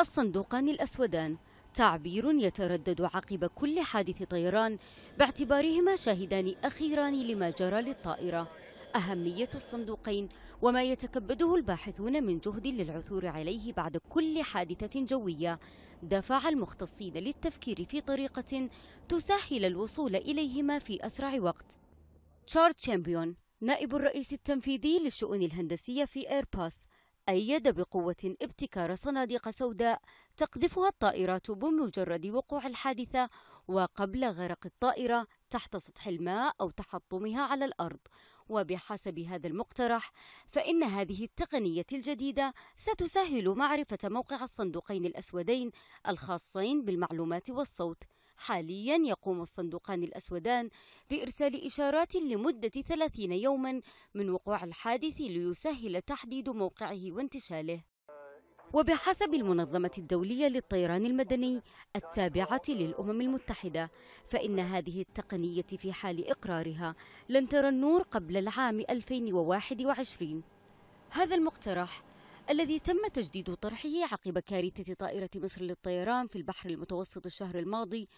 الصندوقان الأسودان تعبير يتردد عقب كل حادث طيران باعتبارهما شاهدان أخيران لما جرى للطائرة أهمية الصندوقين وما يتكبده الباحثون من جهد للعثور عليه بعد كل حادثة جوية دفع المختصين للتفكير في طريقة تسهل الوصول إليهما في أسرع وقت تشارل تشامبيون نائب الرئيس التنفيذي للشؤون الهندسية في إيرباس أيد بقوة ابتكار صناديق سوداء تقذفها الطائرات بمجرد وقوع الحادثة وقبل غرق الطائرة تحت سطح الماء أو تحطمها على الأرض وبحسب هذا المقترح فإن هذه التقنية الجديدة ستسهل معرفة موقع الصندوقين الأسودين الخاصين بالمعلومات والصوت حاليا يقوم الصندوقان الأسودان بإرسال إشارات لمدة 30 يوما من وقوع الحادث ليسهل تحديد موقعه وانتشاله وبحسب المنظمة الدولية للطيران المدني التابعة للأمم المتحدة فإن هذه التقنية في حال إقرارها لن ترى النور قبل العام 2021 هذا المقترح الذي تم تجديد طرحه عقب كارثة طائرة مصر للطيران في البحر المتوسط الشهر الماضي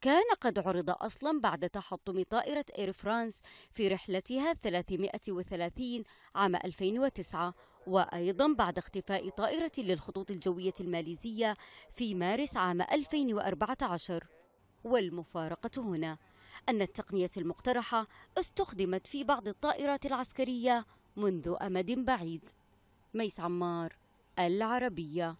كان قد عرض أصلا بعد تحطم طائرة إير فرانس في رحلتها 330 عام 2009 وأيضا بعد اختفاء طائرة للخطوط الجوية الماليزية في مارس عام 2014 والمفارقة هنا أن التقنية المقترحة استخدمت في بعض الطائرات العسكرية منذ أمد بعيد ميس عمار العربيه